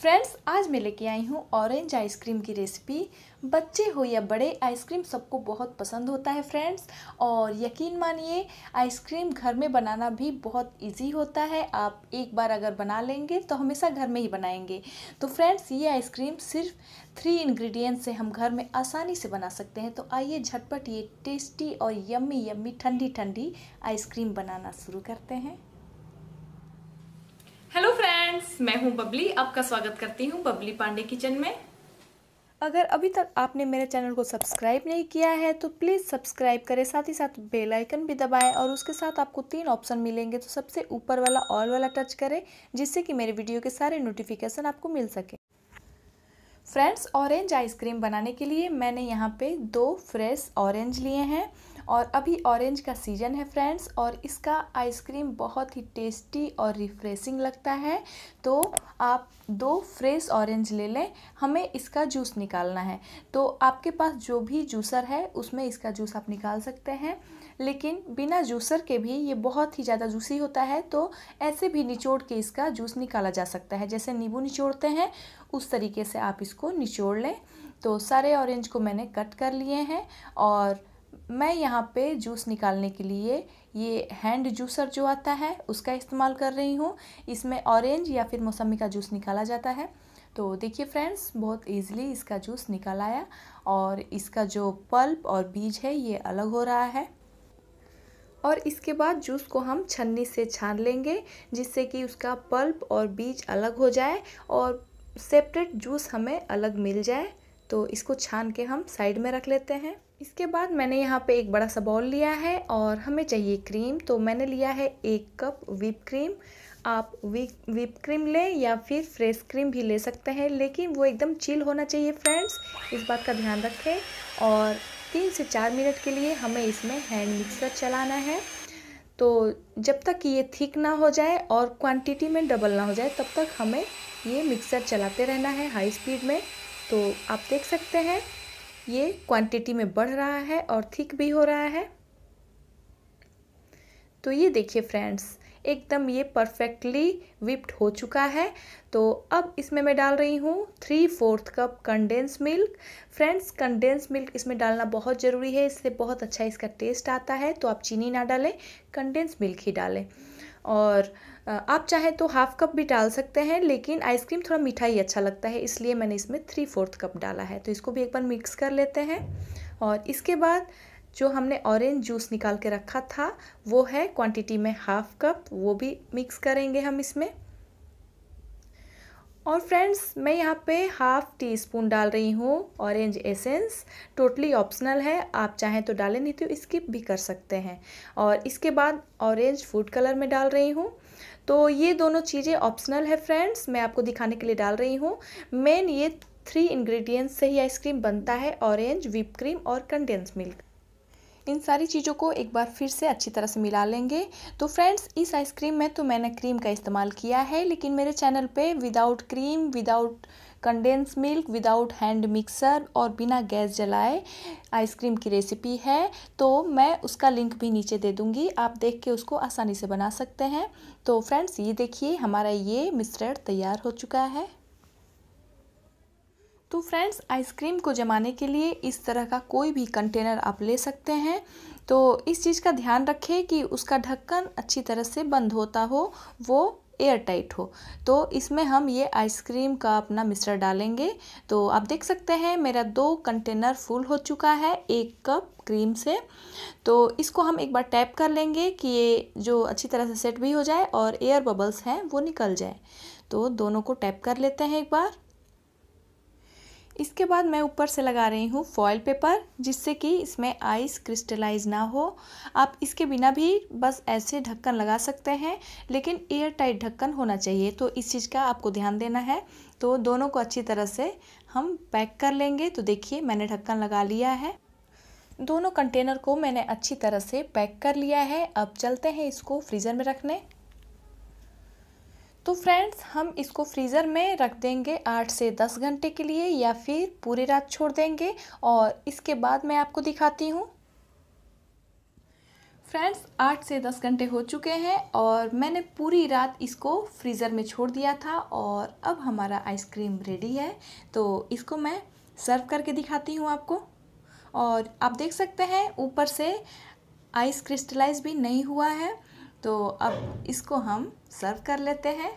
Friends आज मैं लेके आई हूँ ऑरेंज आइसक्रीम की रेसिपी बच्चे हो या बड़े आइसक्रीम सबको बहुत पसंद होता है फ्रेंड्स और यकीन मानिए आइसक्रीम घर में बनाना भी बहुत इजी होता है आप एक बार अगर बना लेंगे तो हमेशा घर में ही बनाएंगे तो फ्रेंड्स ये आइसक्रीम सिर्फ थ्री इन्ग्रीडियंट से हम घर में आसानी से बना सकते हैं तो आइए झटपट ये टेस्टी और यम्मी यम्मी ठंडी ठंडी आइसक्रीम बनाना शुरू करते हैं फ्रेंड्स मैं हूं बबली आपका स्वागत करती हूं बबली पांडे किचन में अगर अभी तक आपने मेरे चैनल को सब्सक्राइब नहीं किया है तो प्लीज़ सब्सक्राइब करें साथ ही साथ बेल आइकन भी दबाएं और उसके साथ आपको तीन ऑप्शन मिलेंगे तो सबसे ऊपर वाला ऑल वाला टच करें जिससे कि मेरे वीडियो के सारे नोटिफिकेशन आपको मिल सके फ्रेंड्स ऑरेंज आइसक्रीम बनाने के लिए मैंने यहाँ पे दो फ्रेश ऑरेंज लिए हैं और अभी ऑरेंज का सीजन है फ्रेंड्स और इसका आइसक्रीम बहुत ही टेस्टी और रिफ्रेशिंग लगता है तो आप दो फ्रेश ऑरेंज ले लें हमें इसका जूस निकालना है तो आपके पास जो भी जूसर है उसमें इसका जूस आप निकाल सकते हैं लेकिन बिना जूसर के भी ये बहुत ही ज़्यादा जूसी होता है तो ऐसे भी निचोड़ के इसका जूस निकाला जा सकता है जैसे नींबू निचोड़ते हैं उस तरीके से आप इसको निचोड़ लें तो सारे ऑरेंज को मैंने कट कर लिए हैं और मैं यहाँ पे जूस निकालने के लिए ये हैंड जूसर जो आता है उसका इस्तेमाल कर रही हूँ इसमें ऑरेंज या फिर मौसमी का जूस निकाला जाता है तो देखिए फ्रेंड्स बहुत इजीली इसका जूस निकाल आया और इसका जो पल्प और बीज है ये अलग हो रहा है और इसके बाद जूस को हम छन्नी से छान लेंगे जिससे कि उसका पल्प और बीज अलग हो जाए और सेपरेट जूस हमें अलग मिल जाए तो इसको छान के हम साइड में रख लेते हैं इसके बाद मैंने यहाँ पे एक बड़ा सा बॉल लिया है और हमें चाहिए क्रीम तो मैंने लिया है एक कप विप क्रीम आप विप क्रीम लें या फिर फ्रेश क्रीम भी ले सकते हैं लेकिन वो एकदम चिल होना चाहिए फ्रेंड्स इस बात का ध्यान रखें और तीन से चार मिनट के लिए हमें इसमें हैंड मिक्सर चलाना है तो जब तक ये थिक ना हो जाए और क्वांटिटी में डबल ना हो जाए तब तक हमें ये मिक्सर चलाते रहना है हाई स्पीड में तो आप देख सकते हैं ये क्वांटिटी में बढ़ रहा है और थिक भी हो रहा है तो ये देखिए फ्रेंड्स एकदम ये परफेक्टली विप्ड हो चुका है तो अब इसमें मैं डाल रही हूँ three fourth cup condense milk friends condense milk इसमें डालना बहुत ज़रूरी है इससे बहुत अच्छा इसका टेस्ट आता है तो आप चीनी ना डालें कंडेंस मिल्क ही डालें और आप चाहें तो हाफ़ कप भी डाल सकते हैं लेकिन आइसक्रीम थोड़ा मीठा ही अच्छा लगता है इसलिए मैंने इसमें थ्री फोर्थ कप डाला है तो इसको भी एक बार मिक्स कर लेते हैं और इसके बाद जो हमने ऑरेंज जूस निकाल के रखा था वो है क्वांटिटी में हाफ़ कप वो भी मिक्स करेंगे हम इसमें और फ्रेंड्स मैं यहाँ पे हाफ़ टी स्पून डाल रही हूँ ऑरेंज एसेंस टोटली ऑप्शनल है आप चाहें तो डालें नहीं तो स्किप भी कर सकते हैं और इसके बाद ऑरेंज फूड कलर में डाल रही हूँ तो ये दोनों चीज़ें ऑप्शनल है फ्रेंड्स मैं आपको दिखाने के लिए डाल रही हूँ मेन ये थ्री इन्ग्रीडियंट्स से ही आइसक्रीम बनता है ऑरेंज विप क्रीम और कंडेंस मिल्क इन सारी चीज़ों को एक बार फिर से अच्छी तरह से मिला लेंगे तो फ्रेंड्स इस आइसक्रीम में तो मैंने क्रीम का इस्तेमाल किया है लेकिन मेरे चैनल पे without cream without condense milk without hand mixer और बिना गैस जलाए आइसक्रीम की रेसिपी है तो मैं उसका लिंक भी नीचे दे दूँगी आप देख के उसको आसानी से बना सकते हैं तो फ्रेंड्स ये देखिए हमारा ये मिश्रण तैयार हो चुका है तो फ्रेंड्स आइसक्रीम को जमाने के लिए इस तरह का कोई भी कंटेनर आप ले सकते हैं तो इस चीज़ का ध्यान रखें कि उसका ढक्कन अच्छी तरह से बंद होता हो वो एयर टाइट हो तो इसमें हम ये आइसक्रीम का अपना मिश्रण डालेंगे तो आप देख सकते हैं मेरा दो कंटेनर फुल हो चुका है एक कप क्रीम से तो इसको हम एक बार टैप कर लेंगे कि ये जो अच्छी तरह से सेट भी हो जाए और एयर बबल्स हैं वो निकल जाए तो दोनों को टैप कर लेते हैं एक बार इसके बाद मैं ऊपर से लगा रही हूँ फॉयल पेपर जिससे कि इसमें आइस क्रिस्टलाइज ना हो आप इसके बिना भी बस ऐसे ढक्कन लगा सकते हैं लेकिन एयर टाइट ढक्कन होना चाहिए तो इस चीज़ का आपको ध्यान देना है तो दोनों को अच्छी तरह से हम पैक कर लेंगे तो देखिए मैंने ढक्कन लगा लिया है दोनों कंटेनर को मैंने अच्छी तरह से पैक कर लिया है अब चलते हैं इसको फ्रीज़र में रखने तो फ्रेंड्स हम इसको फ्रीज़र में रख देंगे आठ से दस घंटे के लिए या फिर पूरी रात छोड़ देंगे और इसके बाद मैं आपको दिखाती हूँ फ्रेंड्स आठ से दस घंटे हो चुके हैं और मैंने पूरी रात इसको फ्रीज़र में छोड़ दिया था और अब हमारा आइसक्रीम रेडी है तो इसको मैं सर्व करके दिखाती हूँ आपको और आप देख सकते हैं ऊपर से आइस क्रिस्टलाइज भी नहीं हुआ है तो अब इसको हम सर्व कर लेते हैं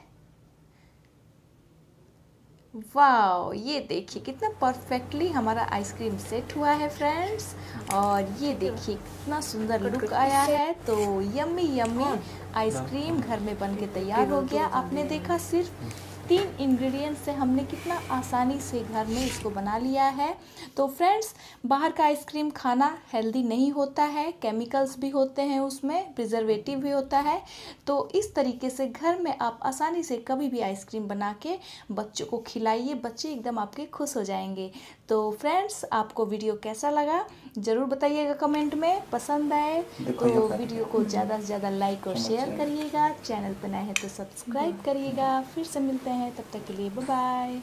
वाह ये देखिए कितना परफेक्टली हमारा आइसक्रीम सेट हुआ है फ्रेंड्स और ये देखिए कितना सुंदर लुक आया है तो यम्मी यम्मी हाँ। आइसक्रीम घर में बन के हाँ। तैयार हो गया आपने देखा सिर्फ तीन इंग्रेडिएंट से हमने कितना आसानी से घर में इसको बना लिया है तो फ्रेंड्स बाहर का आइसक्रीम खाना हेल्दी नहीं होता है केमिकल्स भी होते हैं उसमें प्रिजर्वेटिव भी होता है तो इस तरीके से घर में आप आसानी से कभी भी आइसक्रीम बना के बच्चों को खिलाइए बच्चे एकदम आपके खुश हो जाएंगे तो फ्रेंड्स आपको वीडियो कैसा लगा ज़रूर बताइएगा कमेंट में पसंद आए तो वीडियो को ज़्यादा से ज़्यादा लाइक और शेयर करिएगा चैनल पर नए हैं तो सब्सक्राइब करिएगा फिर से मिलते हैं हैं तब तक के लिए बाय